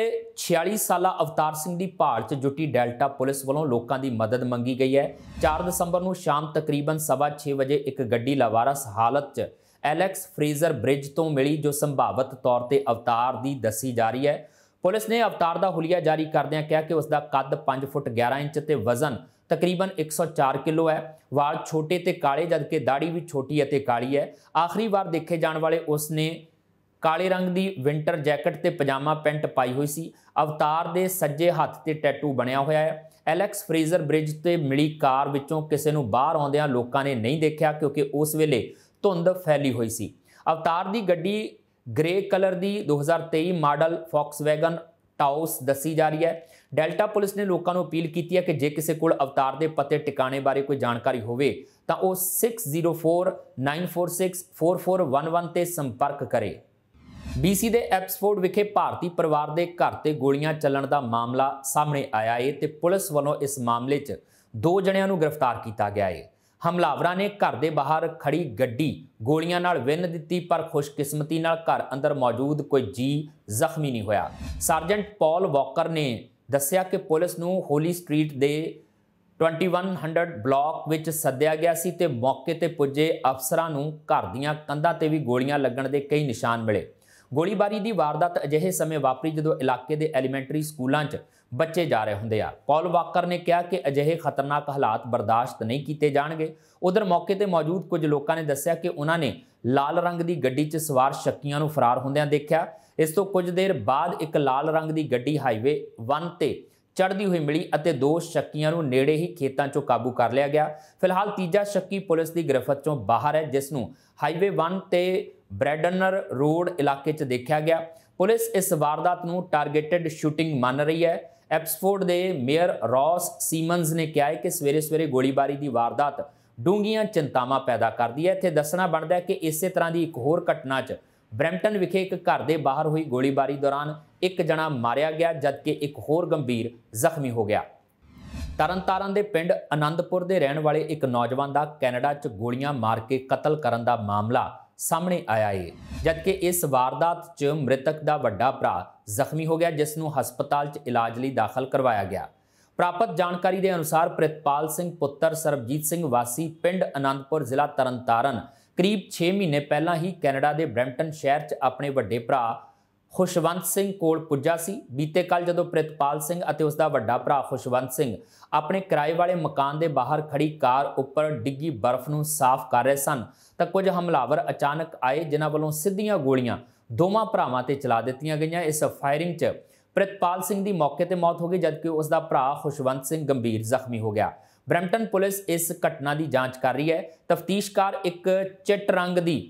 46 ਸਾਲਾ ਅਵਤਾਰ ਸਿੰਘ ਦੀ ਭਾਲ 'ਚ ਜੁਟੀ ਡੈਲਟਾ ਪੁਲਿਸ ਵੱਲੋਂ ਲੋਕਾਂ ਦੀ ਮਦਦ ਮੰਗੀ ਗਈ ਹੈ 4 ਦਸੰਬਰ ਨੂੰ ਸ਼ਾਮ ਤਕਰੀਬਨ 6:30 ਵਜੇ ਇੱਕ ਗੱਡੀ ਲਵਾਰਸ ਹਾਲਤ 'ਚ ਐਲੈਕਸ ਫ੍ਰੀਜ਼ਰ ਬ੍ਰਿਜ ਤੋਂ ਮਿਲੀ ਜੋ ਸੰਭਾਵਿਤ ਤੌਰ ਤੇ ਅਵਤਾਰ ਦੀ ਦੱਸੀ ਜਾ ਰਹੀ ਹੈ ਪੁਲਿਸ ਨੇ ਅਵਤਾਰ ਦਾ ਹੁਲੀਆ ਜਾਰੀ ਕਰਦਿਆਂ ਕਿਹਾ ਕਿ ਉਸ ਦਾ ਕੱਦ 5 ਫੁੱਟ 11 ਇੰਚ ਤੇ ਵਜ਼ਨ ਤਕਰੀਬਨ 104 ਕਿਲੋ ਹੈ ਵਾਲ ਛੋਟੇ ਤੇ ਕਾਲੇ ਜਦਕਿ ਦਾੜੀ ਵੀ ਛੋਟੀ ਅਤੇ ਕਾਲੀ ਹੈ ਆਖਰੀ ਵਾਰ ਦੇਖੇ ਜਾਣ ਵਾਲੇ ਉਸ ਨੇ ਕਾਲੇ ਰੰਗ ਦੀ ਵਿੰਟਰ ਜੈਕਟ ਤੇ ਪਜਾਮਾ ਪੈਂਟ ਪਾਈ ਹੋਈ ਸੀ ਅਵਤਾਰ ਦੇ ਸੱਜੇ ਹੱਥ ਤੇ ਟੈਟੂ ਬਣਿਆ ਹੋਇਆ ਹੈ ਐਲੈਕਸ ਫ੍ਰੀਜ਼ਰ ਬ੍ਰਿਜ ਤੇ ਮਿਲੀ ਕਾਰ ਵਿੱਚੋਂ ਕਿਸੇ ਨੂੰ ਬਾਹਰ ਆਉਂਦਿਆਂ ਲੋਕਾਂ ਨੇ ਨਹੀਂ ਦੇਖਿਆ ਕਿਉਂਕਿ ਉਸ ਵੇਲੇ ਧੁੰਦ ਫੈਲੀ ਹੋਈ ਸੀ ਅਵਤਾਰ ਦੀ ਗੱਡੀ ਗ੍ਰੇ ਕਲਰ ਦੀ 2023 ਮਾਡਲ ਫੌਕਸਵੈਗਨ ਟਾਉਸ ਦੱਸੀ ਜਾ ਰਹੀ ਹੈ ਡੈਲਟਾ ਪੁਲਿਸ ਨੇ ਲੋਕਾਂ ਨੂੰ ਅਪੀਲ ਕੀਤੀ ਹੈ ਕਿ ਜੇ ਕਿਸੇ ਕੋਲ ਅਵਤਾਰ ਦੇ ਪਤੇ ਟਿਕਾਣੇ ਬਾਰੇ ਕੋਈ ਜਾਣਕਾਰੀ ਹੋਵੇ ਤਾਂ ਉਹ 6049464411 ਤੇ ਸੰਪਰਕ ਕਰੇ BC ਦੇ ਐਪਸਫੋਰਡ ਵਿਖੇ ਭਾਰਤੀ ਪਰਿਵਾਰ ਦੇ ਘਰ ਤੇ ਗੋਲੀਆਂ ਚੱਲਣ ਦਾ ਮਾਮਲਾ ਸਾਹਮਣੇ ਆਇਆ ਹੈ ਤੇ ਪੁਲਿਸ ਵੱਲੋਂ ਇਸ ਮਾਮਲੇ 'ਚ ਦੋ ਜਣਿਆਂ ਨੂੰ ਗ੍ਰਿਫਤਾਰ ਕੀਤਾ ਗਿਆ ਹੈ ਹਮਲਾਵਰਾਂ ਨੇ ਘਰ ਦੇ ਬਾਹਰ ਖੜੀ ਗੱਡੀ ਗੋਲੀਆਂ ਨਾਲ ਵਿੰਨ ਦਿੱਤੀ ਪਰ ਖੁਸ਼ਕਿਸਮਤੀ ਨਾਲ ਘਰ ਅੰਦਰ ਮੌਜੂਦ ਕੋਈ ਜੀ ਜ਼ਖਮੀ ਨਹੀਂ ਹੋਇਆ ਸਰਜੈਂਟ ਪੌਲ ਵਾਕਰ ਨੇ ਦੱਸਿਆ ਕਿ ਪੁਲਿਸ ਨੂੰ ਹੋਲੀ ਸਟਰੀਟ ਦੇ 2100 ਬਲਾਕ ਵਿੱਚ ਸੱਦਿਆ ਗਿਆ ਸੀ ਤੇ ਮੌਕੇ ਤੇ ਪੁੱਜੇ ਅਫਸਰਾਂ ਨੂੰ ਘਰ ਦੀਆਂ ਕੰਧਾਂ ਤੇ ਵੀ ਗੋਲੀਆਂ ਲੱਗਣ ਦੇ ਕਈ ਨਿਸ਼ਾਨ ਮਿਲੇ ਗੋਲੀਬਾਰੀ ਦੀ ਵਾਰਦਾਤ ਅਜਿਹੇ ਸਮੇਂ ਵਾਪਰੀ ਜਦੋਂ ਇਲਾਕੇ ਦੇ ਐਲੀਮੈਂਟਰੀ ਸਕੂਲਾਂ 'ਚ ਬੱਚੇ ਜਾ ਰਹੇ ਹੁੰਦੇ ਆ ਪੌਲ ਵਾਕਰ ਨੇ ਕਿਹਾ ਕਿ ਅਜਿਹੇ ਖਤਰਨਾਕ ਹਾਲਾਤ ਬਰਦਾਸ਼ਤ ਨਹੀਂ ਕੀਤੇ ਜਾਣਗੇ ਉਧਰ ਮੌਕੇ ਤੇ ਮੌਜੂਦ ਕੁਝ ਲੋਕਾਂ ਨੇ ਦੱਸਿਆ ਕਿ ਉਹਨਾਂ ਨੇ ਲਾਲ ਰੰਗ ਦੀ ਗੱਡੀ 'ਚ ਸਵਾਰ ਸ਼ੱਕੀਆਂ ਨੂੰ ਫਰਾਰ ਹੁੰਦਿਆਂ ਦੇਖਿਆ ਇਸ ਤੋਂ ਕੁਝ ਦੇਰ ਬਾਅਦ ਇੱਕ ਲਾਲ ਰੰਗ ਦੀ ਗੱਡੀ ਹਾਈਵੇ 1 ਤੇ ਚੜਦੀ ਹੋਈ ਮਿਲੀ ਅਤੇ ਦੋ ਸ਼ੱਕੀਆਂ ਨੂੰ ਨੇੜੇ ਹੀ ਖੇਤਾਂ 'ਚੋਂ ਕਾਬੂ ਕਰ ਲਿਆ ਗਿਆ ਫਿਲਹਾਲ ਤੀਜਾ ਸ਼ੱਕੀ ਪੁਲਿਸ ਦੀ ਗ੍ਰਿਫਤ 'ਚੋਂ ਬਾਹਰ ਹੈ ਜਿਸ ਨੂੰ ਹਾਈਵੇ 1 ਤੇ ਬ੍ਰੈਡਨਰ ਰੋਡ ਇਲਾਕੇ 'ਚ ਦੇਖਿਆ ਗਿਆ ਪੁਲਿਸ ਇਸ ਵਾਰਦਾਤ ਨੂੰ ਟਾਰਗੇਟਡ ਸ਼ੂਟਿੰਗ ਮੰਨ ਰਹੀ ਹੈ ਐਪਸਫੋਰਡ ਦੇ ਮੇਅਰ ਰੌਸ ਸੀਮਨਸ ਨੇ ਕਿਹਾ ਹੈ ਕਿ ਸਵੇਰੇ ਸਵੇਰੇ ਗੋਲੀਬਾਰੀ ਦੀ ਵਾਰਦਾਤ ਡੂੰਗੀਆਂ ਚਿੰਤਾਵਾਂ ਪੈਦਾ ਕਰਦੀ ਹੈ ਇੱਥੇ ਦੱਸਣਾ ਬਣਦਾ ਹੈ ਕਿ ਇਸੇ ਤਰ੍ਹਾਂ ਦੀ ਇੱਕ ਹੋਰ ਘਟਨਾ 'ਚ ਬ੍ਰੈਂਟਨ ਵਿਖੇ ਇੱਕ ਘਰ ਦੇ ਬਾਹਰ ਹੋਈ ਗੋਲੀਬਾਰੀ ਦੌਰਾਨ ਇੱਕ ਜਣਾ ਮਾਰਿਆ ਗਿਆ ਜਦਕਿ ਇੱਕ ਹੋਰ ਗੰਭੀਰ ਜ਼ਖਮੀ ਹੋ ਗਿਆ ਤਰਨਤਾਰਨ ਦੇ ਪਿੰਡ ਆਨੰਦਪੁਰ ਦੇ ਰਹਿਣ ਵਾਲੇ ਇੱਕ ਨੌਜਵਾਨ ਦਾ ਕੈਨੇਡਾ 'ਚ ਗੋਲੀਆਂ ਮਾਰ ਕੇ ਕਤਲ ਕਰਨ ਦਾ ਮਾਮਲਾ ਸਾਹਮਣੇ ਆਇਆ ਜਦ ਜਦਕਿ ਇਸ ਵਾਰਦਾਤ 'ਚ ਮ੍ਰਿਤਕ ਦਾ ਵੱਡਾ ਭਰਾ ਜ਼ਖਮੀ ਹੋ ਗਿਆ ਜਿਸ ਨੂੰ ਹਸਪਤਾਲ 'ਚ ਇਲਾਜ ਲਈ ਦਾਖਲ ਕਰਵਾਇਆ ਗਿਆ ਪ੍ਰਾਪਤ ਜਾਣਕਾਰੀ ਦੇ ਅਨੁਸਾਰ ਪ੍ਰਿਤਪਾਲ ਸਿੰਘ ਪੁੱਤਰ ਸਰਬਜੀਤ ਸਿੰਘ ਵਾਸੀ ਪਿੰਡ ਅਨੰਦਪੁਰ ਜ਼ਿਲ੍ਹਾ ਤਰਨਤਾਰਨ ਕਰੀਬ 6 ਮਹੀਨੇ ਪਹਿਲਾਂ ਹੀ ਕੈਨੇਡਾ ਦੇ ਬ੍ਰੈਂਟਨ ਸ਼ਹਿਰ 'ਚ ਆਪਣੇ ਵੱਡੇ ਭਰਾ ਖੁਸ਼ਵੰਤ ਸਿੰਘ ਕੋਲ ਪੁੱਜਾ ਸੀ ਬੀਤੇ ਕੱਲ ਜਦੋਂ ਪ੍ਰਿਤਪਾਲ ਸਿੰਘ ਅਤੇ ਉਸ ਦਾ ਵੱਡਾ ਭਰਾ ਖੁਸ਼ਵੰਤ ਸਿੰਘ ਆਪਣੇ ਕਿਰਾਏ ਵਾਲੇ ਮਕਾਨ ਦੇ ਬਾਹਰ ਖੜੀ ਕਾਰ ਉੱਪਰ ਡਿੱਗੀ ਬਰਫ਼ ਨੂੰ ਸਾਫ਼ ਕਰ ਰਹੇ ਸਨ ਤਾਂ ਕੁਝ ਹਮਲਾਵਰ ਅਚਾਨਕ ਆਏ ਜਿਨ੍ਹਾਂ ਵੱਲੋਂ ਸਿੱਧੀਆਂ ਗੋਲੀਆਂ ਦੋਵਾਂ ਭਰਾਵਾਂ ਤੇ ਚਲਾ ਦਿੱਤੀਆਂ ਗਈਆਂ ਇਸ ਫਾਇਰਿੰਗ 'ਚ ਪ੍ਰਿਤਪਾਲ ਸਿੰਘ ਦੀ ਮੌਕੇ ਤੇ ਮੌਤ ਹੋ ਗਈ ਜਦਕਿ ਉਸ ਦਾ ਭਰਾ ਖੁਸ਼ਵੰਤ ਸਿੰਘ ਗੰਭੀਰ ਜ਼ਖਮੀ ਹੋ ਗਿਆ ਬ੍ਰੈਂਟਨ ਪੁਲਿਸ ਇਸ ਘਟਨਾ ਦੀ ਜਾਂਚ ਕਰ ਰਹੀ ਹੈ ਤਫਤੀਸ਼ਕਾਰ ਇੱਕ ਚਿੱਟ ਰੰਗ ਦੀ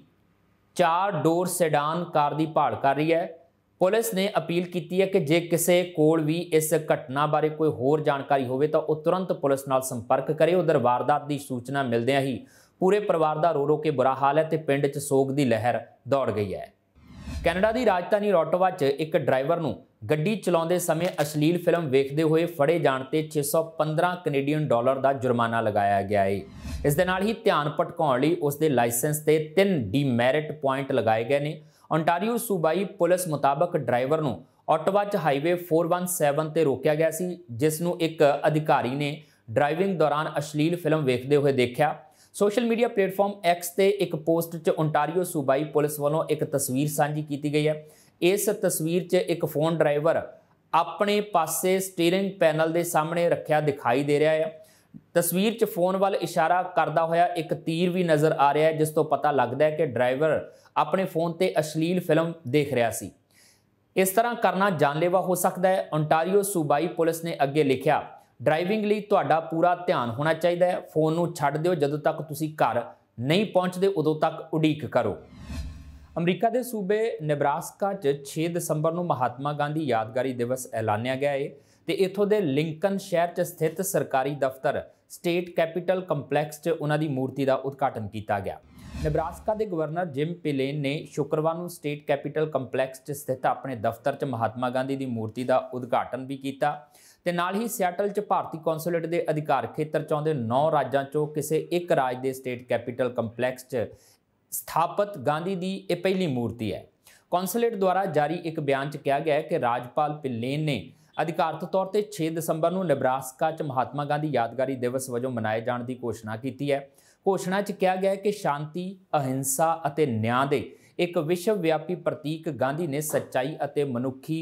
ਚਾਰ ਡੋਰ ਸੈਡਾਨ ਕਾਰ ਦੀ ਭਾਲ ਕਰ ਰਹੀ ਹੈ ਪੁਲਿਸ ਨੇ ਅਪੀਲ ਕੀਤੀ ਹੈ ਕਿ ਜੇ ਕਿਸੇ ਕੋਲ ਵੀ ਇਸ ਘਟਨਾ ਬਾਰੇ ਕੋਈ ਹੋਰ ਜਾਣਕਾਰੀ ਹੋਵੇ ਤਾਂ ਉਹ ਤੁਰੰਤ ਪੁਲਿਸ ਨਾਲ ਸੰਪਰਕ ਕਰੇ ਉਧਰ ਵਾਰਦਾਤ ਦੀ ਸੂਚਨਾ ਮਿਲਦਿਆਂ ਹੀ ਪੂਰੇ ਪਰਿਵਾਰ ਦਾ ਰੋ ਰੋ ਕੇ ਬੁਰਾ ਹਾਲ ਹੈ ਤੇ ਪਿੰਡ 'ਚ ਸੋਗ ਦੀ ਲਹਿਰ ਦੌੜ ਗਈ ਹੈ ਕੈਨੇਡਾ ਦੀ ਰਾਜਧਾਨੀ ਰੋਟਵਾ 'ਚ ਇੱਕ ਡਰਾਈਵਰ ਨੂੰ ਗੱਡੀ ਚਲਾਉਂਦੇ ਸਮੇਂ ਅਸ਼ਲੀਲ ਫਿਲਮ ਵੇਖਦੇ ਹੋਏ ਫੜੇ ਜਾਣ ਤੇ 615 ਕੈਨੇਡੀਅਨ ਡਾਲਰ ਦਾ ਜੁਰਮਾਨਾ ਲਗਾਇਆ ਗਿਆ ਹੈ ਇਸ ਦੇ ਨਾਲ ਹੀ ਧਿਆਨ ਭਟਕਾਉਣ ਲਈ ਉਸ ਦੇ ਲਾਇਸੈਂਸ ਤੇ 3 ਡੀਮੈਰਿਟ ਪੁਆਇੰਟ ਲਗਾਏ ਗਏ ਨੇ ਓਨਟਾਰੀਓ ਸੂਬਾਈ ਪੁਲਿਸ ਮੁਤਾਬਕ ਡਰਾਈਵਰ ਨੂੰ ਆਟਵਾ 'ਚ ਹਾਈਵੇ 417 ਤੇ ਰੋਕਿਆ ਗਿਆ ਸੀ ਜਿਸ ਨੂੰ ਇੱਕ ਅਧਿਕਾਰੀ ਨੇ ਡਰਾਈਵਿੰਗ ਦੌਰਾਨ ਅਸ਼ਲੀਲ ਫਿਲਮ ਵੇਖਦੇ ਹੋਏ ਦੇਖਿਆ ਸੋਸ਼ਲ ਮੀਡੀਆ ਪਲੇਟਫਾਰਮ X ਤੇ ਇੱਕ ਪੋਸਟ 'ਚ ਓਨਟਾਰੀਓ ਸੂਬਾਈ ਪੁਲਿਸ ਵੱਲੋਂ ਇੱਕ ਤਸਵੀਰ ਸਾਂਝੀ ਕੀਤੀ ਗਈ ਹੈ ਇਸ ਤਸਵੀਰ 'ਚ ਇੱਕ ਫੋਨ ਡਰਾਈਵਰ ਆਪਣੇ ਪਾਸੇ ਸਟੀering ਪੈਨਲ ਦੇ ਸਾਹਮਣੇ ਰੱਖਿਆ ਦਿਖਾਈ ਦੇ ਰਿਹਾ ਹੈ ਤਸਵੀਰ 'ਚ ਫੋਨ ਵੱਲ ਇਸ਼ਾਰਾ ਕਰਦਾ ਹੋਇਆ ਇੱਕ ਤੀਰ ਵੀ ਨਜ਼ਰ ਆ ਰਿਹਾ ਹੈ ਜਿਸ ਤੋਂ ਪਤਾ ਲੱਗਦਾ ਹੈ ਕਿ ਡਰਾਈਵਰ ਆਪਣੇ ਫੋਨ ਤੇ ਅਸ਼ਲੀਲ ਫਿਲਮ ਦੇਖ ਰਿਹਾ ਸੀ ਇਸ ਤਰ੍ਹਾਂ ਕਰਨਾ ਜਾਨਲੇਵਾ ਹੋ ਸਕਦਾ ਹੈ ਓਨਟਾਰੀਓ ਸੂਬਾਈ ਪੁਲਿਸ ਨੇ ਅੱਗੇ ਲਿਖਿਆ ਡਰਾਈਵਿੰਗ ਲਈ ਤੁਹਾਡਾ ਪੂਰਾ ਧਿਆਨ ਹੋਣਾ ਚਾਹੀਦਾ ਹੈ ਫੋਨ ਨੂੰ ਛੱਡ ਦਿਓ ਜਦੋਂ ਤੱਕ ਤੁਸੀਂ ਘਰ ਨਹੀਂ ਪਹੁੰਚਦੇ ਉਦੋਂ ਤੱਕ ਉਡੀਕ ਕਰੋ ਅਮਰੀਕਾ ਦੇ ਸੂਬੇ ਨੇਬਰਾਸਕਾ 'ਚ 6 ਦਸੰਬਰ ਨੂੰ ਮਹਾਤਮਾ ਗਾਂਧੀ ਯਾਦਗਾਰੀ ਦਿਵਸ ਐਲਾਨਿਆ ਗਿਆ ਏ ਤੇ ਇਥੋਂ ਦੇ ਲਿੰਕਨ ਸ਼ਹਿਰ 'ਚ ਸਥਿਤ ਸਰਕਾਰੀ ਦਫ਼ਤਰ ਸਟੇਟ ਕੈਪੀਟਲ ਕੰਪਲੈਕਸ 'ਚ ਉਹਨਾਂ ਦੀ ਮੂਰਤੀ ਦਾ ਉਦਘਾਟਨ ਕੀਤਾ ਗਿਆ ਨੇਬਰਾਸਕਾ ਦੇ ਗਵਰਨਰ ਜਿਮ ਪਿਲੇਨ ਨੇ ਸ਼ੁੱਕਰਵਾਰ ਨੂੰ ਸਟੇਟ ਕੈਪੀਟਲ ਕੰਪਲੈਕਸ 'ਚ ਸਥਿਤ ਆਪਣੇ ਦਫ਼ਤਰ 'ਚ ਮਹਾਤਮਾ ਗਾਂਧੀ ਦੀ ਮੂਰਤੀ ਦਾ ਉਦਘਾਟਨ ਵੀ ਕੀਤਾ ਤੇ ਨਾਲ ਹੀ ਸਿਆਟਲ 'ਚ ਭਾਰਤੀ ਕੌਂਸੂਲੇਟ ਦੇ ਅਧਿਕਾਰ ਖੇਤਰ 'ਚ ਆਉਂਦੇ 9 ਰਾਜਾਂ 'ਚੋਂ ਕਿਸੇ ਇੱਕ ਰਾਜ ਦੇ ਸਟੇਟ ਕੈਪੀਟਲ ਕੰਪਲੈਕਸ 'ਚ ਸਥਾਪਿਤ ਗਾਂਧੀ ਦੀ ਇਹ ਪਹਿਲੀ ਮੂਰਤੀ ਹੈ ਕੌਂਸੂਲੇਟ ਦੁਆਰਾ ਜਾਰੀ ਇੱਕ ਬਿਆਨ 'ਚ ਕਿਹਾ ਗਿਆ ਹੈ ਕਿ ਰਾਜਪਾਲ ਪਿਲੇਨ ਨੇ ਅਧਿਕਾਰਤ ਤੌਰ ਤੇ 6 ਦਸੰਬਰ ਨੂੰ ਨੇਬਰਾਸਕਾ 'ਚ ਮਹਾਤਮਾ ਗਾਂਧੀ ਯਾਦਗਾਰੀ ਦਿਵਸ ਵਜੋਂ ਮਨਾਏ ਜਾਣ ਦੀ ਘੋਸ਼ਣਾ ਕੀਤੀ ਹੈ ਘੋਸ਼ਣਾ 'ਚ ਕਿਹਾ ਗਿਆ ਹੈ ਕਿ ਸ਼ਾਂਤੀ ਅਹਿੰਸਾ ਅਤੇ ਨਿਆਂ ਦੇ ਇੱਕ ਵਿਸ਼ਵ ਵਿਆਪੀ ਪ੍ਰਤੀਕ ਗਾਂਧੀ ਨੇ ਸੱਚਾਈ ਅਤੇ ਮਨੁੱਖੀ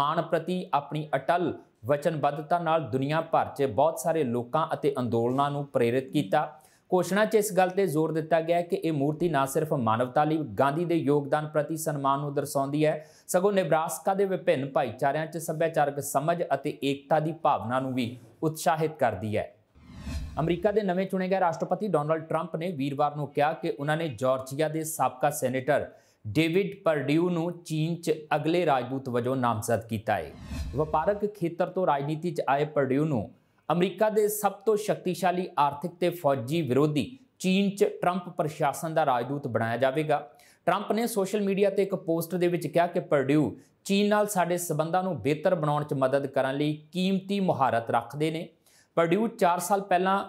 ਮਾਣ ਪ੍ਰਤੀ ਆਪਣੀ ਅਟਲ ਵਚਨਬੱਧਤਾ ਨਾਲ ਦੁਨੀਆ ਭਰ 'ਚ ਬਹੁਤ ਸਾਰੇ ਲੋਕਾਂ ਅਤੇ ਅੰਦੋਲਨਾਂ ਨੂੰ ਪ੍ਰੇਰਿਤ ਕੀਤਾ ਘੋਸ਼ਣਾ 'ਚ ਇਸ ਗੱਲ ਤੇ ਜ਼ੋਰ ਦਿੱਤਾ ਗਿਆ ਕਿ ਇਹ ਮੂਰਤੀ ਨਾ ਸਿਰਫ ਮਾਨਵਤਾ ਲਈ ਗਾਂਧੀ ਦੇ ਯੋਗਦਾਨ ਪ੍ਰਤੀ ਸਨਮਾਨ ਨੂੰ ਦਰਸਾਉਂਦੀ ਹੈ ਸਗੋਂ ਨੇਬਰਾਸਕਾ ਦੇ ਵਿਭਿੰਨ ਭਾਈਚਾਰਿਆਂ 'ਚ ਸੱਭਿਆਚਾਰਕ ਸਮਝ ਅਤੇ ਏਕਤਾ ਦੀ ਭਾਵਨਾ ਨੂੰ ਵੀ ਉਤਸ਼ਾਹਿਤ ਕਰਦੀ ਹੈ ਅਮਰੀਕਾ ਦੇ ਨਵੇਂ ਚੁਣੇ ਗਏ ਰਾਸ਼ਟਰਪਤੀ ਡੋਨਲਡ ਟਰੰਪ ਨੇ ਵੀਰਵਾਰ ਨੂੰ ਕਿਹਾ ਕਿ ਉਹਨਾਂ ਨੇ ਜਾਰਜੀਆ ਦੇ ਸਾਬਕਾ ਸੈਨੇਟਰ ਡੇਵਿਡ ਪਰਡਿਊ ਨੂੰ ਚੀਨ 'ਚ ਅਗਲੇ ਰਾਜਦੂਤ ਵਜੋਂ ਨਾਮਜ਼ਦ ਕੀਤਾ ਹੈ ਵਪਾਰਕ ਖੇਤਰ ਤੋਂ ਰਾਜਨੀਤੀ 'ਚ ਆਏ ਪਰਡਿਊ ਨੂੰ ਅਮਰੀਕਾ ਦੇ ਸਭ ਤੋਂ ਸ਼ਕਤੀਸ਼ਾਲੀ ਆਰਥਿਕ ਤੇ ਫੌਜੀ ਵਿਰੋਧੀ ਚੀਨ 'ਚ 트ੰਪ ਪ੍ਰਸ਼ਾਸਨ ਦਾ ਰਾਜਦੂਤ ਬਣਾਇਆ ਜਾਵੇਗਾ 트ੰਪ ਨੇ ਸੋਸ਼ਲ ਮੀਡੀਆ ਤੇ ਇੱਕ ਪੋਸਟ ਦੇ ਵਿੱਚ ਕਿਹਾ ਕਿ ਪਰਡਿਊ ਚੀਨ ਨਾਲ ਸਾਡੇ ਸਬੰਧਾਂ ਨੂੰ ਬਿਹਤਰ ਬਣਾਉਣ 'ਚ ਮਦਦ ਕਰਨ ਲਈ ਕੀਮਤੀ ਮੁਹਾਰਤ ਰੱਖਦੇ ਨੇ ਪਰਡਿਊ 4 ਸਾਲ ਪਹਿਲਾਂ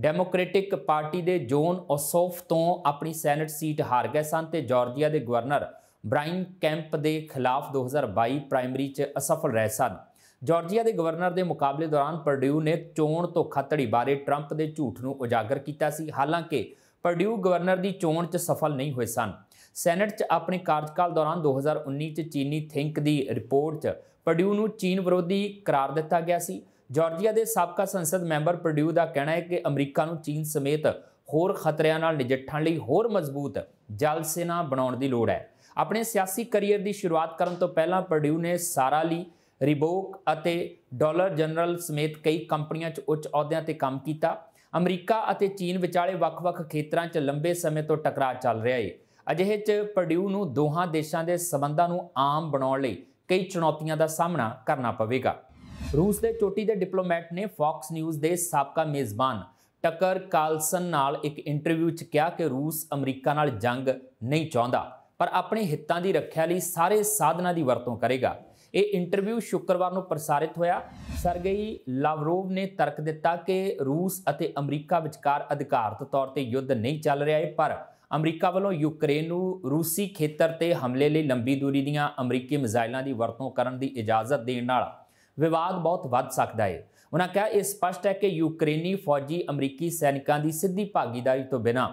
ਡੈਮੋਕ੍ਰੈਟਿਕ ਪਾਰਟੀ ਦੇ ਜੋਨ ਓਸੋਫ ਤੋਂ ਆਪਣੀ ਸੈਨੇਟ ਸੀਟ ਹਾਰ ਗਏ ਸਨ ਤੇ ਜਾਰਜੀਆ ਦੇ ਗਵਰਨਰ ਬ੍ਰਾਈਨ ਕੈਂਪ ਦੇ ਖਿਲਾਫ 2022 ਪ੍ਰਾਇਮਰੀ 'ਚ ਅਸਫਲ ਰਹੇ ਸਨ ਜਾਰਜੀਆ ਦੇ ਗਵਰਨਰ ਦੇ ਮੁਕਾਬਲੇ ਦੌਰਾਨ ਪਰਡਿਊ ਨੇ ਚੋਣ ਧੋਖਾਧੜੀ ਬਾਰੇ 트ੰਪ ਦੇ ਝੂਠ ਨੂੰ ਉਜਾਗਰ ਕੀਤਾ ਸੀ ਹਾਲਾਂਕਿ ਪਰਡਿਊ ਗਵਰਨਰ ਦੀ ਚੋਣ 'ਚ ਸਫਲ ਨਹੀਂ ਹੋਏ ਸਨ ਸੈਨੇਟ 'ਚ ਆਪਣੇ ਕਾਰਜਕਾਲ ਦੌਰਾਨ 2019 'ਚ ਚੀਨੀ ਥਿੰਕ ਦੀ ਰਿਪੋਰਟ 'ਚ ਪਰਡਿਊ ਨੂੰ ਚੀਨ ਵਿਰੋਧੀ ਕਰਾਰ ਦਿੱਤਾ ਗਿਆ ਸੀ ਜਾਰਜੀਆ ਦੇ ਸਾਬਕਾ ਸੰਸਦ ਮੈਂਬਰ ਪਰਡਿਊ ਦਾ ਕਹਿਣਾ ਹੈ ਕਿ ਅਮਰੀਕਾ ਨੂੰ ਚੀਨ ਸਮੇਤ ਹੋਰ ਖਤਰਿਆਂ ਨਾਲ ਨਜਿੱਠਣ ਲਈ ਹੋਰ ਮਜ਼ਬੂਤ ਜਲ ਸੈਨਾ ਬਣਾਉਣ ਦੀ ਲੋੜ ਹੈ ਆਪਣੇ ਸਿਆਸੀ ਕੈਰੀਅਰ ਦੀ ਸ਼ੁਰੂਆਤ ਕਰਨ ਤੋਂ ਪਹਿਲਾਂ ਪਰਡਿਊ ਨੇ ਸਾਰਾ ਲਈ ਰਿਬੋਕ ਅਤੇ ਡਾਲਰ ਜਨਰਲ ਸਮੇਤ ਕਈ ਕੰਪਨੀਆਂ 'ਚ ਉੱਚ ਅਹੁਦਿਆਂ ਤੇ ਕੰਮ ਕੀਤਾ ਅਮਰੀਕਾ ਅਤੇ ਚੀਨ ਵਿਚਾਲੇ ਵੱਖ-ਵੱਖ ਖੇਤਰਾਂ 'ਚ ਲੰਬੇ ਸਮੇਂ ਤੋਂ ਟਕਰਾਅ ਚੱਲ ਰਿਹਾ ਏ ਅਜਿਹੇ 'ਚ ਪਰਡਿਊ ਨੂੰ ਦੋਹਾਂ ਦੇਸ਼ਾਂ ਦੇ ਸਬੰਧਾਂ ਨੂੰ ਆਮ ਬਣਾਉਣ ਲਈ ਕਈ ਚੁਣੌਤੀਆਂ ਦਾ ਸਾਹਮਣਾ ਕਰਨਾ ਪਵੇਗਾ ਰੂਸ ਦੇ ਚੋਟੀ ਦੇ ਡਿਪਲੋਮੈਟ ਨੇ ਫਾਕਸ ਨਿਊਜ਼ ਦੇ ਸਾਬਕਾ ਮੇਜ਼ਬਾਨ ਟਕਰ ਕਾਲਸਨ ਨਾਲ ਇੱਕ ਇੰਟਰਵਿਊ 'ਚ ਕਿਹਾ ਕਿ ਰੂਸ ਅਮਰੀਕਾ ਨਾਲ ਜੰਗ ਨਹੀਂ ਚਾਹੁੰਦਾ ਪਰ ਆਪਣੇ ਹਿੱਤਾਂ ਦੀ ਰੱਖਿਆ ਲਈ ਸਾਰੇ ਸਾਧਨਾਂ ਦੀ ਵਰਤੋਂ ਕਰੇਗਾ ਇਹ ਇੰਟਰਵਿਊ ਸ਼ੁੱਕਰਵਾਰ ਨੂੰ ਪ੍ਰਸਾਰਿਤ ਹੋਇਆ ਸਰਗਈ ਲਾਵਰੋਵ ਨੇ ਤਰਕ ਦਿੱਤਾ ਕਿ ਰੂਸ ਅਤੇ ਅਮਰੀਕਾ ਵਿਚਕਾਰ ਅਧਿਕਾਰਤ ਤੌਰ ਤੇ ਯੁੱਧ ਨਹੀਂ ਚੱਲ ਰਿਹਾ ਹੈ ਪਰ ਅਮਰੀਕਾ ਵੱਲੋਂ ਯੂਕਰੇਨ ਨੂੰ ਰੂਸੀ ਖੇਤਰ ਤੇ ਹਮਲੇ ਲਈ ਲੰਬੀ ਦੂਰੀ ਦੀਆਂ ਅਮਰੀਕੀ ਮਿਜ਼ਾਈਲਾਂ ਦੀ ਵਰਤੋਂ ਕਰਨ ਦੀ ਇਜਾਜ਼ਤ ਦੇਣ ਨਾਲ ਵਿਵਾਦ ਬਹੁਤ ਵੱਧ ਸਕਦਾ ਹੈ ਉਹਨਾਂ ਕਹਿਆ ਇਹ ਸਪਸ਼ਟ ਹੈ ਕਿ ਯੂਕਰੇਨੀ ਫੌਜੀ ਅਮਰੀਕੀ ਸੈਨਿਕਾਂ ਦੀ ਸਿੱਧੀ ਭਾਗੀਦਾਰੀ ਤੋਂ ਬਿਨਾਂ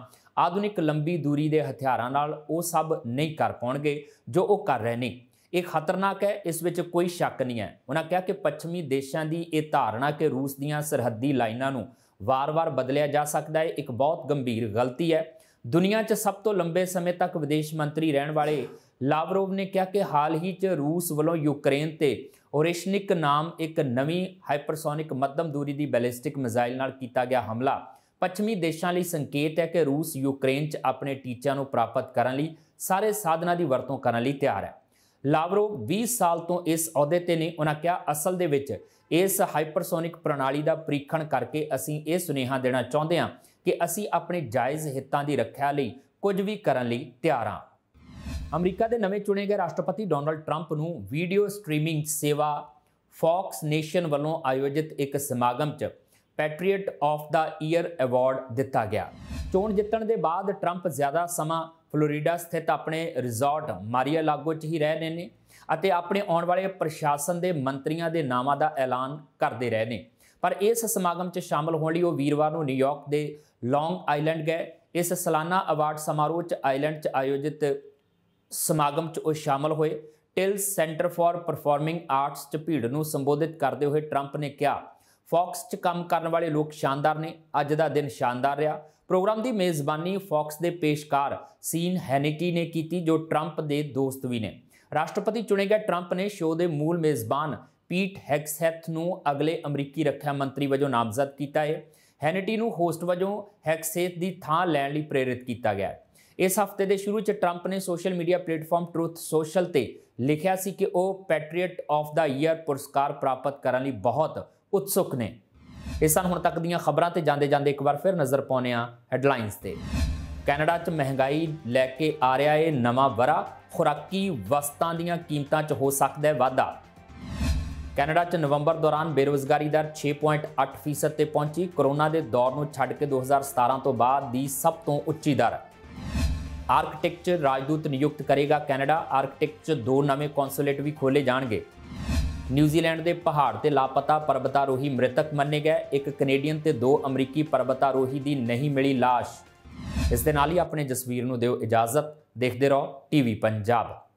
ਆਧੁਨਿਕ ਲੰਬੀ ਦੂਰੀ ਦੇ ਹਥਿਆਰਾਂ ਨਾਲ ਉਹ ਸਭ ਨਹੀਂ ਕਰ ਪਾਉਣਗੇ ਜੋ ਉਹ ਕਰ ਰਹੇ ਨੇ ਇਹ ਖਤਰਨਾਕ ਹੈ ਇਸ ਵਿੱਚ ਕੋਈ ਸ਼ੱਕ ਨਹੀਂ ਹੈ ਉਹਨਾਂ ਕਿਹਾ ਕਿ ਪੱਛਮੀ ਦੇਸ਼ਾਂ ਦੀ ਇਹ ਧਾਰਨਾ ਕਿ ਰੂਸ ਦੀਆਂ ਸਰਹੱਦੀ ਲਾਈਨਾਂ ਨੂੰ ਵਾਰ-ਵਾਰ ਬਦਲਿਆ ਜਾ ਸਕਦਾ ਹੈ ਇੱਕ ਬਹੁਤ ਗੰਭੀਰ ਗਲਤੀ ਹੈ ਦੁਨੀਆ 'ਚ ਸਭ ਤੋਂ ਲੰਬੇ ਸਮੇਂ ਤੱਕ ਵਿਦੇਸ਼ ਮੰਤਰੀ ਰਹਿਣ ਵਾਲੇ ਲਾਵਰੋਵ ਨੇ ਕਿਹਾ ਕਿ ਹਾਲ ਹੀ 'ਚ ਰੂਸ ਵੱਲੋਂ ਯੂਕਰੇਨ ਤੇ ਓਰੇਸ਼ਨਿਕ ਨਾਮ ਇੱਕ ਨਵੀਂ ਹਾਈਪਰਸੋਨਿਕ ਮੱਧਮ ਦੂਰੀ ਦੀ ਬੈਲਿਸਟਿਕ ਮਿਜ਼ਾਈਲ ਨਾਲ ਕੀਤਾ ਗਿਆ ਹਮਲਾ ਪੱਛਮੀ ਦੇਸ਼ਾਂ ਲਈ ਸੰਕੇਤ ਹੈ ਕਿ ਰੂਸ ਯੂਕਰੇਨ 'ਚ ਆਪਣੇ ਟੀਚਿਆਂ ਨੂੰ ਪ੍ਰਾਪਤ ਕਰਨ ਲਈ ਸਾਰੇ ਸਾਧਨਾਂ ਦੀ ਵਰਤੋਂ ਕਰਨ ਲਈ ਤਿਆਰ ਹੈ ਲਾਵਰੋਵ 20 ਸਾਲ ਤੋਂ ਇਸ ਅਹੁਦੇ ਤੇ ਨੇ ਉਹਨਾਂ ਕਿਹਾ ਅਸਲ ਦੇ ਵਿੱਚ ਇਸ ਹਾਈਪਰਸੋਨਿਕ ਪ੍ਰਣਾਲੀ ਦਾ ਪ੍ਰੀਖਣ ਕਰਕੇ ਅਸੀਂ ਇਹ ਸੁਨੇਹਾ ਦੇਣਾ ਚਾਹੁੰਦੇ ਹਾਂ ਕਿ ਅਸੀਂ ਆਪਣੇ ਜਾਇਜ਼ ਹਿੱਤਾਂ ਦੀ ਰੱਖਿਆ ਲਈ ਕੁਝ ਵੀ ਕਰਨ ਲਈ ਤਿਆਰ ਹਾਂ ਅਮਰੀਕਾ ਦੇ ਨਵੇਂ ਚੁਣੇ ਗਏ ਰਾਸ਼ਟਰਪਤੀ ਡੋਨਲਡ ਟਰੰਪ ਨੂੰ ਵੀਡੀਓ ਸਟ੍ਰੀਮਿੰਗ ਸੇਵਾ ਫੌਕਸ ਨੇਸ਼ਨ ਵੱਲੋਂ ਆਯੋਜਿਤ ਇੱਕ ਸਮਾਗਮ 'ਚ patriot of the year award ਦਿੱਤਾ ਗਿਆ ਚੋਣ ਜਿੱਤਣ ਦੇ ਬਾਅਦ ਟਰੰਪ ਜ਼ਿਆਦਾ ਸਮਾਂ ਫਲੋਰੀਡਾ ਸਥਿਤ ਆਪਣੇ ਰਿਜ਼ੋਰਟ ਮਾਰੀਆ ਲਾਗੋ 'ਚ ਹੀ ਰਹਿ ਰਹੇ ਨੇ ਅਤੇ ਆਪਣੇ ਆਉਣ ਵਾਲੇ ਪ੍ਰਸ਼ਾਸਨ ਦੇ ਮੰਤਰੀਆਂ ਦੇ ਨਾਵਾਂ ਦਾ ਐਲਾਨ ਕਰਦੇ ਰਹੇ ਨੇ ਪਰ ਇਸ ਸਮਾਗਮ 'ਚ ਸ਼ਾਮਲ ਹੋਣ ਲਈ ਉਹ ਵੀਰਵਾਰ ਨੂੰ ਨਿਊਯਾਰਕ ਦੇ ਲੌਂਗ ਆਈਲੈਂਡ ਗਏ ਇਸ ਸਾਲਾਨਾ ਅਵਾਰਡ ਸਮਾਰੋਹ 'ਚ ਆਈਲੈਂਡ 'ਚ ਆਯੋਜਿਤ ਸਮਾਗਮ 'ਚ ਉਹ ਸ਼ਾਮਲ ਹੋਏ Tilles Center for performing arts 'ਚ ਭੀੜ ਨੂੰ ਸੰਬੋਧਿਤ ਕਰਦੇ ਹੋਏ ਟਰੰਪ ਨੇ ਕਿਹਾ ਫੌਕਸ 'ਚ ਕੰਮ ਕਰਨ ਵਾਲੇ ਲੋਕ ਸ਼ਾਨਦਾਰ ਨੇ ਅੱਜ ਦਾ ਦਿਨ ਸ਼ਾਨਦਾਰ ਰਿਹਾ ਪ੍ਰੋਗਰਾਮ ਦੀ ਮੇਜ਼ਬਾਨੀ ਫੌਕਸ ਦੇ ਪੇਸ਼ਕਾਰ ਸੀਨ ਹੈਨਿਟੀ ਨੇ ਕੀਤੀ ਜੋ ਟਰੰਪ ਦੇ ਦੋਸਤ ਵੀ ਨੇ ਰਾਸ਼ਟਰਪਤੀ ਚੁਣੇ ਗਏ ਟਰੰਪ ਨੇ ਸ਼ੋਅ ਦੇ ਮੂਲ ਮੇਜ਼ਬਾਨ ਪੀਟ ਹੈਕਸੈਥ ਨੂੰ ਅਗਲੇ ਅਮਰੀਕੀ ਰੱਖਿਆ ਮੰਤਰੀ ਵਜੋਂ ਨਾਮਜ਼ਦ ਕੀਤਾ ਹੈ ਹੈਨਿਟੀ ਨੂੰ ਹੋਸਟ ਵਜੋਂ ਹੈਕਸੈਥ ਦੀ ਥਾਂ ਲੈਣ ਲਈ ਪ੍ਰੇਰਿਤ ਕੀਤਾ ਗਿਆ ਇਸ ਹਫਤੇ ਦੇ ਸ਼ੁਰੂ 'ਚ ਟਰੰਪ ਨੇ social media platform Truth Social ਤੇ ਲਿਖਿਆ ਸੀ ਕਿ ਉਹ ਪੈਟਰੀਅਟ ਆਫ ਦਾ ਈਅਰ ਪੁਰਸਕਾਰ ਪ੍ਰਾਪਤ ਕਰਨ ਲਈ ਬਹੁਤ ਉਤਸੁਕ ਨੇ ਇਸ ਸਨ ਹੁਣ ਤੱਕ ਦੀਆਂ ਖਬਰਾਂ ਤੇ ਜਾਂਦੇ ਜਾਂਦੇ ਇੱਕ ਵਾਰ ਫਿਰ ਨਜ਼ਰ ਪਾਉਨੇ ਆ ਹੈਡਲਾਈਨਸ ਤੇ ਕੈਨੇਡਾ 'ਚ ਮਹਿੰਗਾਈ ਲੈ ਕੇ ਆ ਰਿਹਾ ਏ ਨਵਾਂ ਵਰਾ ਖੁਰਾਕੀ ਵਸਤਾਂ ਦੀਆਂ ਕੀਮਤਾਂ 'ਚ ਹੋ ਸਕਦਾ ਹੈ ਵਾਧਾ ਕੈਨੇਡਾ 'ਚ ਨਵੰਬਰ ਦੌਰਾਨ ਬੇਰੋਜ਼ਗਾਰੀ ਦਰ 6.8% ਤੇ ਪਹੁੰਚੀ ਕਰੋਨਾ ਦੇ ਦੌਰ ਨੂੰ ਛੱਡ ਕੇ 2017 ਤੋਂ ਬਾਅਦ ਦੀ ਸਭ ਤੋਂ ਉੱਚੀ ਦਰ ਆਰਕਟਿਕ 'ਚ ਰਾਜਦੂਤ ਨਿਯੁਕਤ ਕਰੇਗਾ ਕੈਨੇਡਾ ਆਰਕਟਿਕ 'ਚ ਦੋ ਨਵੇਂ ਕੌਂਸੂਲੇਟ ਵੀ ਖੋਲੇ ਜਾਣਗੇ ਨਿਊਜ਼ੀਲੈਂਡ ਦੇ ਪਹਾੜ ਤੇ ਲਾਪਤਾ ਪਰਬਤਾਰੋਹੀ ਮ੍ਰਿਤਕ ਮੰਨੇ ਗਏ ਇੱਕ ਕੈਨੇਡੀਅਨ ਤੇ ਦੋ ਅਮਰੀਕੀ ਪਰਬਤਾਰੋਹੀ ਦੀ ਨਹੀਂ ਮਿਲੀ লাশ ਇਸ ਦੇ ਨਾਲ ਹੀ ਆਪਣੇ ਜਸਵੀਰ ਨੂੰ ਦਿਓ ਇਜਾਜ਼ਤ ਦੇਖਦੇ ਰਹੋ ਟੀਵੀ ਪੰਜਾਬ